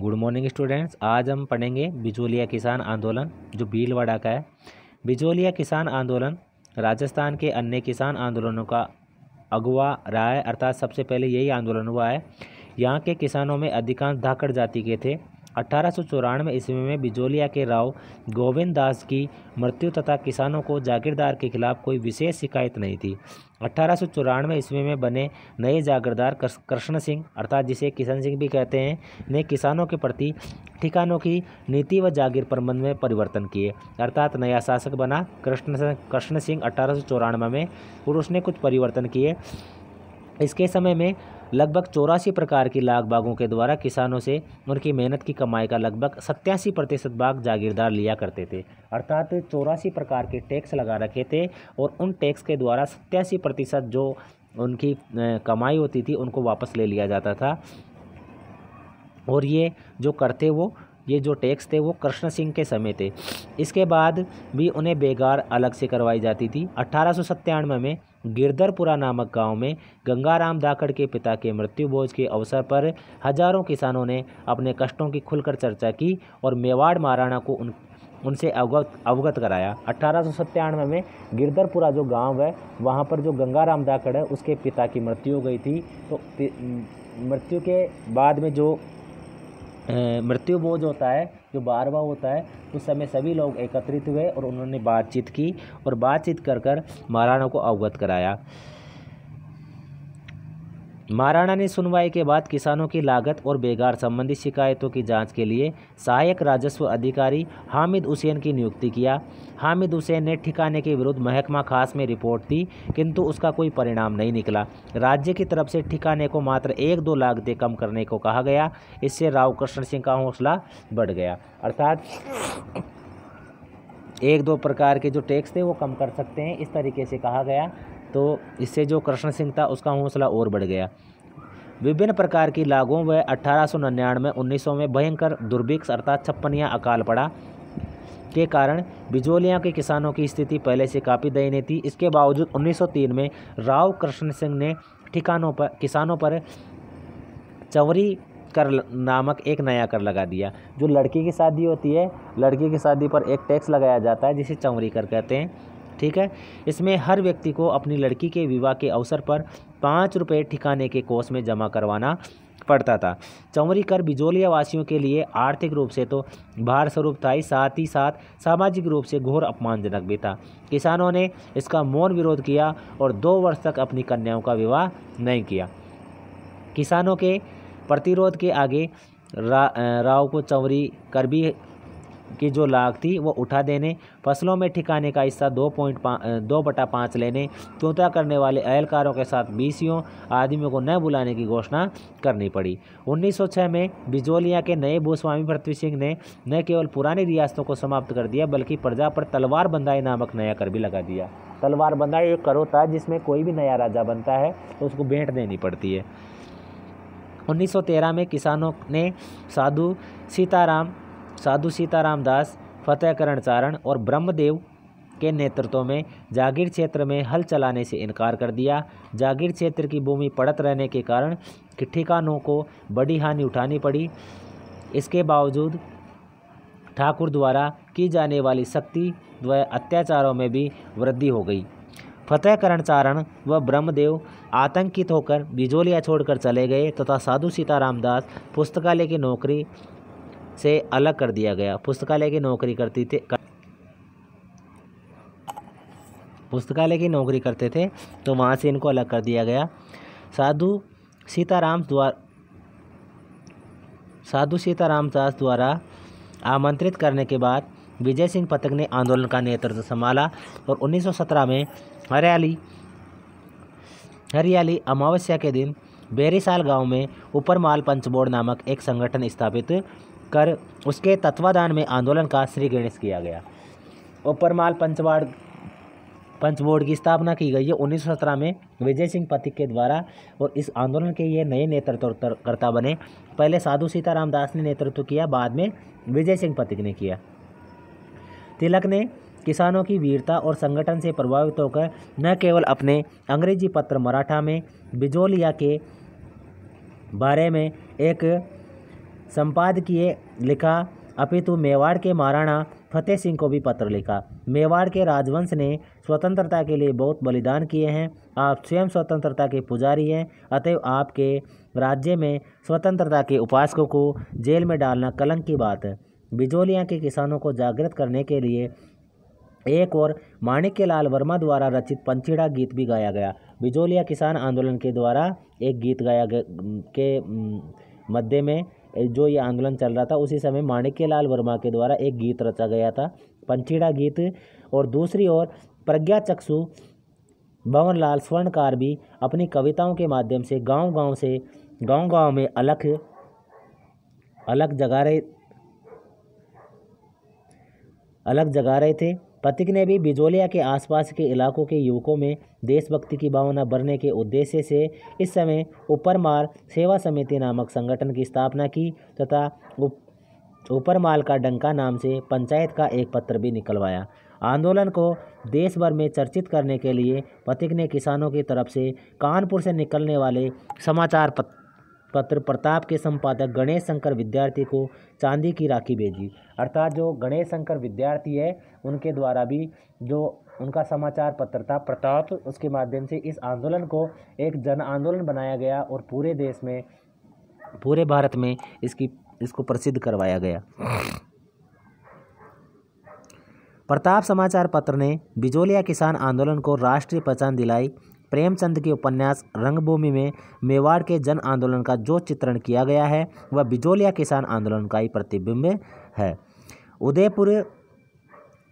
good morning students आज हम पढ़ेंगे बिजोलिया किसान आंदोलन जो भीलवाड़ा का है बिजोलिया किसान आंदोलन राजस्थान के अन्य किसान आंदोलनों का अगुवा रहा है अर्थात सबसे पहले यही आंदोलन हुआ है यहाँ के किसानों में अधिकांश धाकड़ जाति के थे अठारह ईस्वी में बिजोलिया के राव गोविंद दास की मृत्यु तथा किसानों को जागीरदार के खिलाफ कोई विशेष शिकायत नहीं थी अठारह ईस्वी में बने नए जागीरदार कृष्ण सिंह अर्थात जिसे किशन सिंह भी कहते हैं ने किसानों के प्रति ठिकानों की नीति व जागीर प्रबंध में परिवर्तन किए अर्थात नया शासक बना कृष्ण कृष्ण सिंह अठारह में और उसने कुछ परिवर्तन किए इसके समय में लगभग चौरासी प्रकार की लाग बागों के द्वारा किसानों से उनकी मेहनत की कमाई का लगभग सत्यासी प्रतिशत बाग जागीरदार लिया करते थे अर्थात चौरासी प्रकार के टैक्स लगा रखे थे और उन टैक्स के द्वारा सत्यासी प्रतिशत जो उनकी कमाई होती थी उनको वापस ले लिया जाता था और ये जो करते वो ये जो टैक्स थे वो कृष्ण सिंह के समय थे इसके बाद भी उन्हें बेगार अलग से करवाई जाती थी अट्ठारह में गिरधरपुरा नामक गांव में गंगाराम दाकड़ के पिता के मृत्यु भोज के अवसर पर हजारों किसानों ने अपने कष्टों की खुलकर चर्चा की और मेवाड़ महाराणा को उन उनसे अवगत अवगत कराया अठारह में गिरधरपुरा जो गांव है वहां पर जो गंगाराम दाकड़ है उसके पिता की मृत्यु हो गई थी तो मृत्यु के बाद में जो मृत्यु बोझ होता है जो बारवा होता है उस समय सभी लोग एकत्रित हुए और उन्होंने बातचीत की और बातचीत कर कर महाराणा को अवगत कराया महाराणा ने सुनवाई के बाद किसानों की लागत और बेगार संबंधी शिकायतों की जांच के लिए सहायक राजस्व अधिकारी हामिद हुसैन की नियुक्ति किया हामिद हुसैन ने ठिकाने के विरुद्ध महकमा खास में रिपोर्ट दी किंतु उसका कोई परिणाम नहीं निकला राज्य की तरफ से ठिकाने को मात्र एक दो लाख दे कम करने को कहा गया इससे राव कृष्ण सिंह का हौसला बढ़ गया अर्थात एक दो प्रकार के जो टैक्स थे वो कम कर सकते हैं इस तरीके से कहा गया तो इससे जो कृष्ण सिंह था उसका हौसला और बढ़ गया विभिन्न प्रकार की लागों व अठारह सौ निन्यानवे उन्नीस सौ में भयंकर दुर्भिक्ष अर्थात छप्पनिया अकाल पड़ा के कारण बिजोलिया के किसानों की स्थिति पहले से काफ़ी दयनीय थी इसके बावजूद 1903 में राव कृष्ण सिंह ने ठिकानों पर किसानों पर चवरी कर नामक एक नया कर लगा दिया जो लड़की की शादी होती है लड़की की शादी पर एक टैक्स लगाया जाता है जिसे चवरी कर कहते हैं ठीक है इसमें हर व्यक्ति को अपनी लड़की के विवाह के अवसर पर पाँच रुपये ठिकाने के कोष में जमा करवाना पड़ता था चौमरी कर बिजोलिया वासियों के लिए आर्थिक रूप से तो भार स्वरूप था ही साथ ही साथ सामाजिक रूप से घोर अपमानजनक भी था किसानों ने इसका मौन विरोध किया और दो वर्ष तक अपनी कन्याओं का विवाह नहीं किया किसानों के प्रतिरोध के आगे रा, राव को चौमरी कर भी की जो लाग थी वो उठा देने फसलों में ठिकाने का हिस्सा दो पॉइंट दो बटा पाँच लेने चौथा करने वाले अहलकारों के साथ बीसियों आदमियों को न बुलाने की घोषणा करनी पड़ी 1906 में बिजोलिया के नए भूस्वामी पृथ्वी सिंह ने न केवल पुरानी रियासतों को समाप्त कर दिया बल्कि प्रजा पर तलवार बंदाई नामक नया कर भी लगा दिया तलवार बंदाई एक करो था जिसमें कोई भी नया राजा बनता है तो उसको भेंट देनी पड़ती है 1913 में किसानों ने साधु सीताराम साधु सीताराम दास फतेह करण चारण और ब्रह्मदेव के नेतृत्व में जागीर क्षेत्र में हल चलाने से इनकार कर दिया जागीर क्षेत्र की भूमि पड़त रहने के कारण कि ठिकानों को बड़ी हानि उठानी पड़ी इसके बावजूद ठाकुर द्वारा की जाने वाली शक्ति व अत्याचारों में भी वृद्धि हो गई फतेह करण चारण व ब्रह्मदेव आतंकित होकर बिजोलिया छोड़कर चले गए तथा साधु सीताराम दास पुस्तकालय की नौकरी से अलग कर दिया गया पुस्तकालय की नौकरी करती थे कर... पुस्तकालय की नौकरी करते थे तो वहाँ से इनको अलग कर दिया गया साधु सीताराम द्वारा साधु सीताराम दास द्वारा आमंत्रित करने के बाद विजय सिंह पथक ने आंदोलन का नेतृत्व संभाला और 1917 में हरियाली हरियाली अमावस्या के दिन बेरीसाल गांव में पंच पंचबोर्ड नामक एक संगठन स्थापित कर उसके तत्वाधान में आंदोलन का श्री गणेश किया गया उपरमाल पंचवाड़ पंच बोर्ड की स्थापना की गई है उन्नीस में विजय सिंह पथिक के द्वारा और इस आंदोलन के ये नए नेतृत्वकर्ता बने पहले साधु सीताराम दास ने नेतृत्व किया बाद में विजय सिंह पथिक ने किया तिलक ने किसानों की वीरता और संगठन से प्रभावित होकर न केवल अपने अंग्रेजी पत्र मराठा में बिजोलिया के बारे में एक संपादकीय लिखा अपितु मेवाड़ के महाराणा फतेह सिंह को भी पत्र लिखा मेवाड़ के राजवंश ने स्वतंत्रता के लिए बहुत बलिदान किए हैं आप स्वयं स्वतंत्रता के पुजारी हैं अतएव आपके राज्य में स्वतंत्रता के उपासकों को जेल में डालना कलंक की बात है बिजोलिया के किसानों को जागृत करने के लिए एक और माणिक्य लाल वर्मा द्वारा रचित पंचीड़ा गीत भी गाया गया बिजोलिया किसान आंदोलन के द्वारा एक गीत गाया के मध्य में जो ये आंदोलन चल रहा था उसी समय माणिक्यलाल वर्मा के द्वारा एक गीत रचा गया था पंचीड़ा गीत और दूसरी ओर प्रज्ञा चक्षु भवनलाल स्वर्णकार भी अपनी कविताओं के माध्यम से गांव-गांव से गांव-गांव में अलख अलग जगा रहे अलग जगा रहे थे पथिक ने भी बिजोलिया के आसपास के इलाकों के युवकों में देशभक्ति की भावना बढ़ने के उद्देश्य से इस समय ऊपरमाल सेवा समिति नामक संगठन की स्थापना की तथा ऊपरमाल का डंका नाम से पंचायत का एक पत्र भी निकलवाया आंदोलन को देश भर में चर्चित करने के लिए पथिक ने किसानों की तरफ से कानपुर से निकलने वाले समाचार पत्र पत्र प्रताप के संपादक गणेश शंकर विद्यार्थी को चांदी की राखी भेजी अर्थात जो गणेश शंकर विद्यार्थी है उनके द्वारा भी जो उनका समाचार पत्र था प्रताप उसके माध्यम से इस आंदोलन को एक जन आंदोलन बनाया गया और पूरे देश में पूरे भारत में इसकी इसको प्रसिद्ध करवाया गया प्रताप समाचार पत्र ने बिजोलिया किसान आंदोलन को राष्ट्रीय पहचान दिलाई प्रेमचंद के उपन्यास रंगभूमि में मेवाड़ के जन आंदोलन का जो चित्रण किया गया है वह बिजोलिया किसान आंदोलन का ही प्रतिबिंब है उदयपुर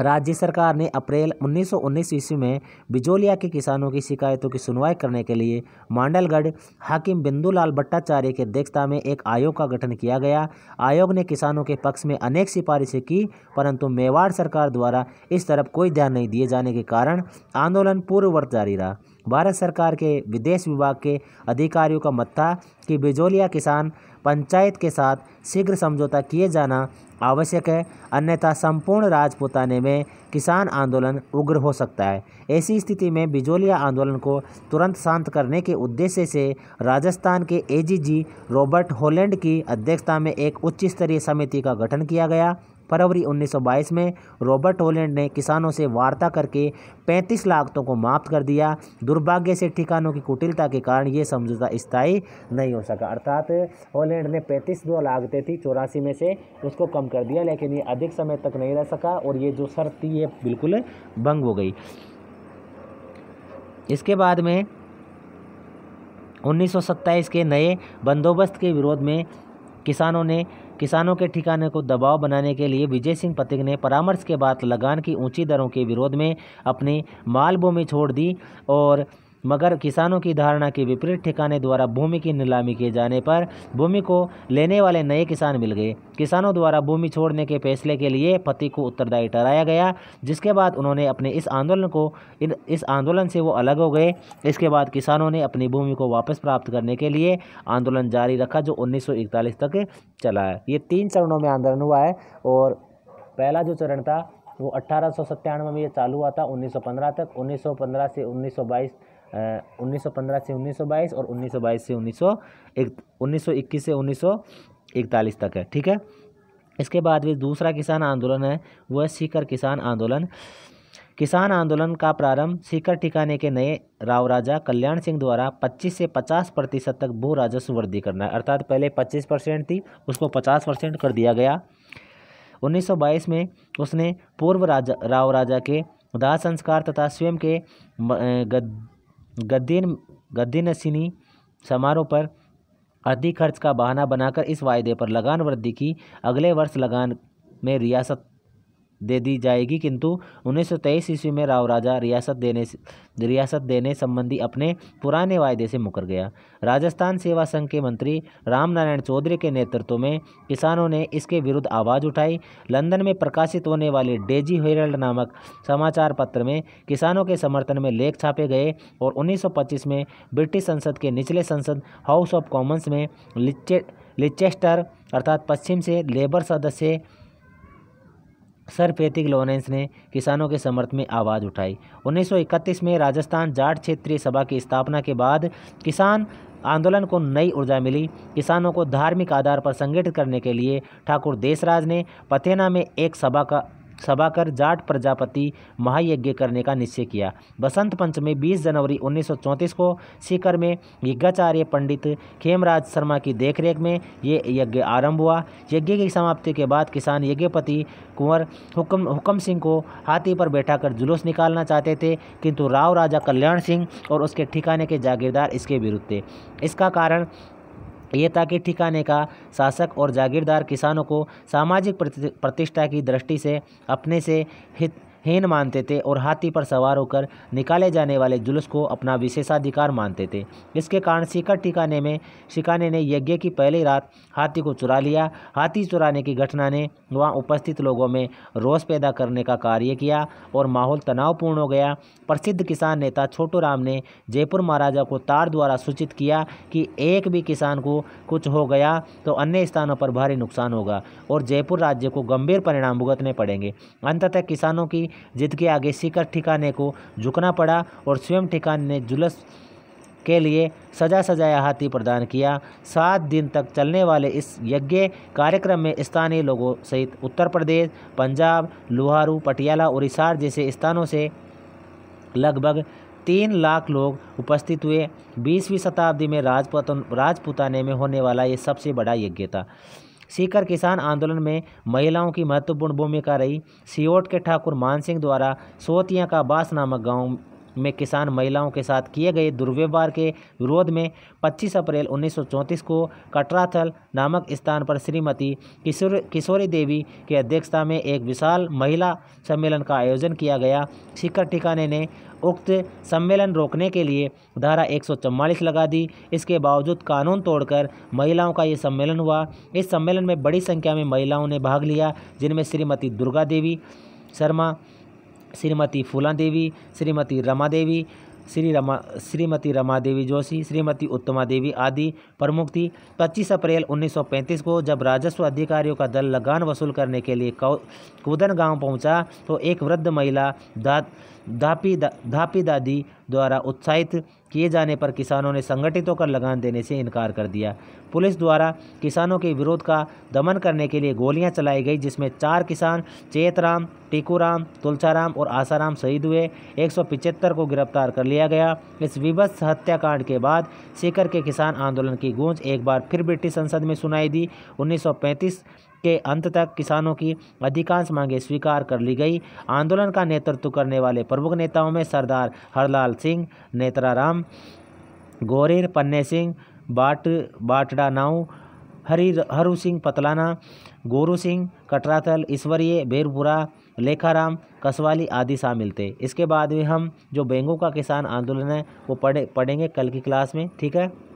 राज्य सरकार ने अप्रैल 1919 ईस्वी में बिजोलिया के किसानों की शिकायतों की सुनवाई करने के लिए मांडलगढ़ हाकिम बिंदुलाल भट्टाचार्य की अध्यक्षता में एक आयोग का गठन किया गया आयोग ने किसानों के पक्ष में अनेक सिफारिशें की परंतु मेवाड़ सरकार द्वारा इस तरफ कोई ध्यान नहीं दिए जाने के कारण आंदोलन पूर्ववर्त जारी रहा भारत सरकार के विदेश विभाग के अधिकारियों का मत था कि बिजोलिया किसान पंचायत के साथ शीघ्र समझौता किए जाना आवश्यक है अन्यथा संपूर्ण राजपुताने में किसान आंदोलन उग्र हो सकता है ऐसी स्थिति में बिजोलिया आंदोलन को तुरंत शांत करने के उद्देश्य से राजस्थान के एजीजी रॉबर्ट होलैंड की अध्यक्षता में एक उच्च स्तरीय समिति का गठन किया गया फरवरी 1922 में रॉबर्ट होलैंड ने किसानों से वार्ता करके 35 लागतों को माफ कर दिया दुर्भाग्य से ठिकानों की कुटिलता के कारण ये समझौता स्थायी नहीं हो सका अर्थात होलैंड ने पैंतीस जो लागतें थी चौरासी में से उसको कम कर दिया लेकिन ये अधिक समय तक नहीं रह सका और ये जो शर्त थी ये बिल्कुल भंग हो गई इसके बाद में उन्नीस के नए बंदोबस्त के विरोध में किसानों ने किसानों के ठिकाने को दबाव बनाने के लिए विजय सिंह पतिक ने परामर्श के बाद लगान की ऊंची दरों के विरोध में अपनी मालभूमि छोड़ दी और मगर किसानों की धारणा के विपरीत ठिकाने द्वारा भूमि की नीलामी किए जाने पर भूमि को लेने वाले नए किसान मिल गए किसानों द्वारा भूमि छोड़ने के फैसले के लिए पति को उत्तरदायी ठहराया गया जिसके बाद उन्होंने अपने इस आंदोलन को इस आंदोलन से वो अलग हो गए इसके बाद किसानों ने अपनी भूमि को वापस प्राप्त करने के लिए आंदोलन जारी रखा जो उन्नीस तक चला है ये तीन चरणों में आंदोलन हुआ है और पहला जो चरण था वो अट्ठारह में ये चालू हुआ था 1915 तक 1915 से 1922 1915 से 1922 और 1922 से उन्नीस एक उन्नीस से 1941 तक है ठीक है इसके बाद भी दूसरा किसान आंदोलन है वह है सीकर किसान आंदोलन किसान आंदोलन का प्रारंभ सीकर ठिकाने के नए राव राजा कल्याण सिंह द्वारा 25 से 50 प्रतिशत तक भू राजस्व वृद्धि करना है अर्थात पहले 25 परसेंट थी उसको 50 परसेंट कर दिया गया 1922 में उसने पूर्व राजा राव राजा के दाह संस्कार तथा स्वयं के गद गद्दी नशीनी समारोह पर अधिक खर्च का बहाना बनाकर इस वायदे पर लगान वृद्धि की अगले वर्ष लगान में रियासत दे दी जाएगी किंतु उन्नीस सौ तेईस ईस्वी में राव राजा रियासत देने रियासत देने संबंधी अपने पुराने वायदे से मुकर गया राजस्थान सेवा संघ के मंत्री रामनारायण चौधरी के नेतृत्व में किसानों ने इसके विरुद्ध आवाज़ उठाई लंदन में प्रकाशित होने वाले डेजी हेरल्ड नामक समाचार पत्र में किसानों के समर्थन में लेख छापे गए और उन्नीस में ब्रिटिश संसद के निचले संसद हाउस ऑफ कॉमन्स में लिचे लिचेस्टर अर्थात पश्चिम से लेबर सदस्य सर पैथिक लॉरेंस ने किसानों के समर्थन में आवाज़ उठाई 1931 में राजस्थान जाट क्षेत्रीय सभा की स्थापना के बाद किसान आंदोलन को नई ऊर्जा मिली किसानों को धार्मिक आधार पर संगठित करने के लिए ठाकुर देसराज ने पथेना में एक सभा का सभा कर जाट प्रजापति महायज्ञ करने का निश्चय किया बसंत पंचमी 20 जनवरी 1934 को सीकर में यज्ञाचार्य पंडित खेमराज शर्मा की देखरेख में ये यज्ञ आरंभ हुआ यज्ञ की समाप्ति के बाद किसान यज्ञपति कुंवर हुकम हुक्म सिंह को हाथी पर बैठा कर जुलूस निकालना चाहते थे किंतु राव राजा कल्याण सिंह और उसके ठिकाने के जागीरदार इसके विरुद्ध थे इसका कारण ये ताकि ठिकाने का शासक और जागीरदार किसानों को सामाजिक प्रतिष्ठा की दृष्टि से अपने से हित हीन मानते थे और हाथी पर सवार होकर निकाले जाने वाले जुलूस को अपना विशेषाधिकार मानते थे इसके कारण सीकर ठिकाने में शिकाने ने यज्ञ की पहली रात हाथी को चुरा लिया हाथी चुराने की घटना ने वहाँ उपस्थित लोगों में रोष पैदा करने का कार्य किया और माहौल तनावपूर्ण हो गया प्रसिद्ध किसान नेता छोटू राम ने जयपुर महाराजा को तार द्वारा सूचित किया कि एक भी किसान को कुछ हो गया तो अन्य स्थानों पर भारी नुकसान होगा और जयपुर राज्य को गंभीर परिणाम भुगतने पड़ेंगे अंततः किसानों की जिद के आगे शिखर ठिकाने को झुकना पड़ा और स्वयं ठिकाने ने जुलस के लिए सजा सजाया हाथी प्रदान किया सात दिन तक चलने वाले इस यज्ञ कार्यक्रम में स्थानीय लोगों सहित उत्तर प्रदेश पंजाब लोहारू पटियाला और हिसार जैसे स्थानों से लगभग तीन लाख लोग उपस्थित हुए बीसवीं शताब्दी में राजपूत राजपुताने में होने वाला ये सबसे बड़ा यज्ञ था सीकर किसान आंदोलन में महिलाओं की महत्वपूर्ण भूमिका रही सियोट के ठाकुर मान सिंह द्वारा सोतिया का बास नामक गाँव में किसान महिलाओं के साथ किए गए दुर्व्यवहार के विरोध में 25 अप्रैल 1934 को कटराथल नामक स्थान पर श्रीमती किशोर किशोरी देवी की अध्यक्षता में एक विशाल महिला सम्मेलन का आयोजन किया गया शिखर ठिकाने ने उक्त सम्मेलन रोकने के लिए धारा एक लगा दी इसके बावजूद कानून तोड़कर महिलाओं का ये सम्मेलन हुआ इस सम्मेलन में बड़ी संख्या में महिलाओं ने भाग लिया जिनमें श्रीमती दुर्गा देवी शर्मा श्रीमती फूला देवी श्रीमती रमा देवी श्री रमा श्रीमती रमा देवी जोशी श्रीमती उत्तमा देवी आदि प्रमुख थी 25 अप्रैल 1935 को जब राजस्व अधिकारियों का दल लगान वसूल करने के लिए कुदन गांव पहुंचा तो एक वृद्ध महिला दात धापी दा, धापी दादी द्वारा उत्साहित किए जाने पर किसानों ने संगठित होकर लगान देने से इनकार कर दिया पुलिस द्वारा किसानों के विरोध का दमन करने के लिए गोलियां चलाई गई जिसमें चार किसान चेतराम टीकूराम तुलसाराम और आसाराम शहीद हुए एक को गिरफ्तार कर लिया गया इस विभत्स हत्याकांड के बाद सीकर के किसान आंदोलन की गूंज एक बार फिर ब्रिटिश संसद में सुनाई दी उन्नीस के अंत तक किसानों की अधिकांश मांगें स्वीकार कर ली गई आंदोलन का नेतृत्व करने वाले प्रमुख नेताओं में सरदार हरलाल सिंह नेत्राराम गोरेर पन्ने सिंह बाट बाटडा नाऊ हरी हरू सिंह पतलाना गोरू सिंह कटराथल ईश्वरीय बेरपुरा लेखाराम कसवाली आदि शामिल थे इसके बाद भी हम जो बेंगू का किसान आंदोलन है वो पढ़े पढ़ेंगे कल की क्लास में ठीक है